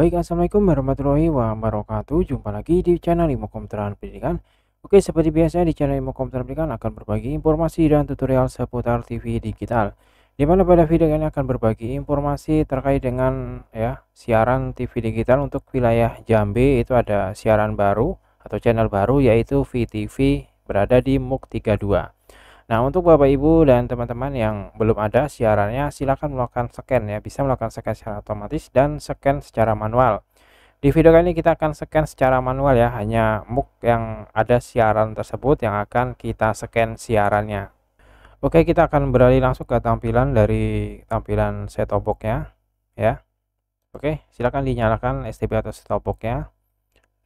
Baik, Assalamualaikum warahmatullahi wabarakatuh. Jumpa lagi di channel Imo Komputeran Pendidikan. Oke, seperti biasa di channel Imo Komputeran Pendidikan akan berbagi informasi dan tutorial seputar TV digital. Di mana pada video ini akan berbagi informasi terkait dengan ya siaran TV digital untuk wilayah Jambi itu ada siaran baru atau channel baru yaitu VTV berada di MUK 32. Nah, untuk Bapak Ibu dan teman-teman yang belum ada siarannya, silakan melakukan scan ya. Bisa melakukan scan secara otomatis dan scan secara manual. Di video kali ini kita akan scan secara manual ya, hanya MOOC yang ada siaran tersebut yang akan kita scan siarannya. Oke, kita akan beralih langsung ke tampilan dari tampilan set box ya. Oke, silakan dinyalakan STB atau set box-nya.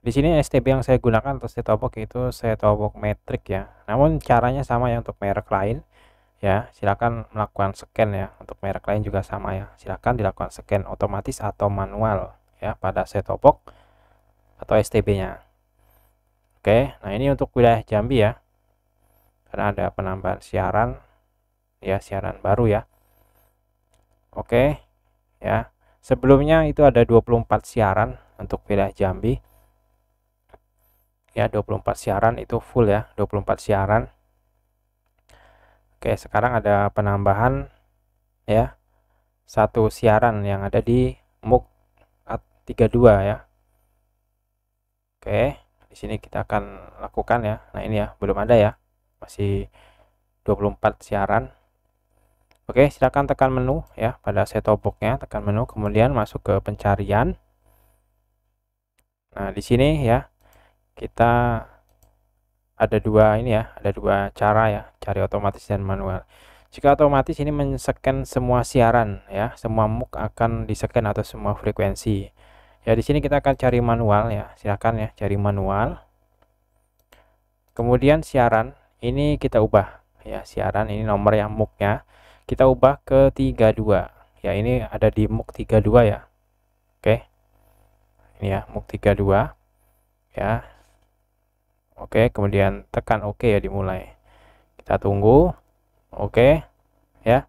Di sini STB yang saya gunakan untuk setobok itu topok metric ya. Namun caranya sama ya untuk merek lain ya. Silakan melakukan scan ya. Untuk merek lain juga sama ya. Silakan dilakukan scan otomatis atau manual ya pada set topok atau STB-nya. Oke, nah ini untuk wilayah Jambi ya. Karena ada penambahan siaran ya, siaran baru ya. Oke, ya. Sebelumnya itu ada 24 siaran untuk wilayah Jambi ya 24 siaran itu full ya 24 siaran oke sekarang ada penambahan ya satu siaran yang ada di MOOC 32 ya oke di sini kita akan lakukan ya nah ini ya belum ada ya masih 24 siaran Oke, silakan tekan menu ya pada set-top tekan menu kemudian masuk ke pencarian. Nah, di sini ya kita ada dua ini ya, ada dua cara ya, cari otomatis dan manual. Jika otomatis ini men-scan semua siaran ya, semua muk akan di-scan atau semua frekuensi. Ya, di sini kita akan cari manual ya. Silakan ya, cari manual. Kemudian siaran ini kita ubah ya, siaran ini nomor yang mooc ya. kita ubah ke 32. Ya, ini ada di MOOC 32 ya. Oke. Ini ya, MOOC 32. Ya, Oke, kemudian tekan OK ya dimulai. Kita tunggu. Oke, ya.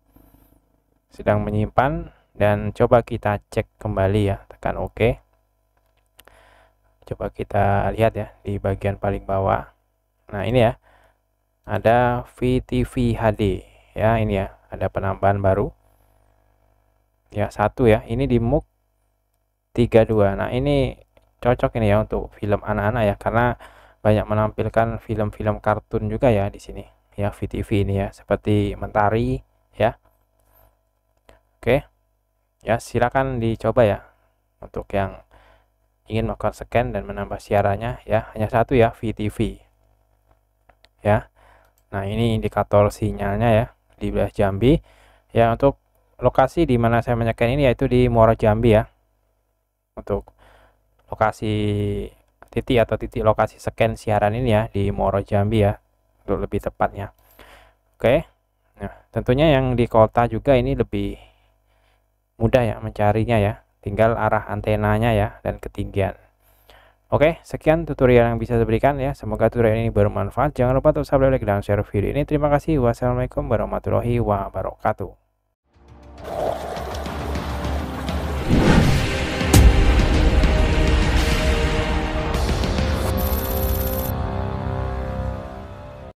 Sedang menyimpan dan coba kita cek kembali ya, tekan OK. Coba kita lihat ya di bagian paling bawah. Nah, ini ya. Ada VTV HD ya, ini ya. Ada penambahan baru. Ya, satu ya. Ini di MOOC 32. Nah, ini cocok ini ya untuk film anak-anak ya karena banyak menampilkan film-film kartun juga ya di sini ya VTV ini ya seperti Mentari ya oke ya silakan dicoba ya untuk yang ingin melakukan scan dan menambah siarannya ya hanya satu ya VTV ya nah ini indikator sinyalnya ya di wilayah Jambi ya untuk lokasi di mana saya menyekan ini yaitu di Muara Jambi ya untuk lokasi titik atau titik lokasi scan siaran ini ya di Moro Jambi ya untuk lebih tepatnya oke nah tentunya yang di kota juga ini lebih mudah ya mencarinya ya tinggal arah antenanya ya dan ketinggian Oke, sekian tutorial yang bisa diberikan ya. Semoga tutorial ini bermanfaat. Jangan lupa untuk subscribe, like, dan share video ini. Terima kasih. Wassalamualaikum warahmatullahi wabarakatuh.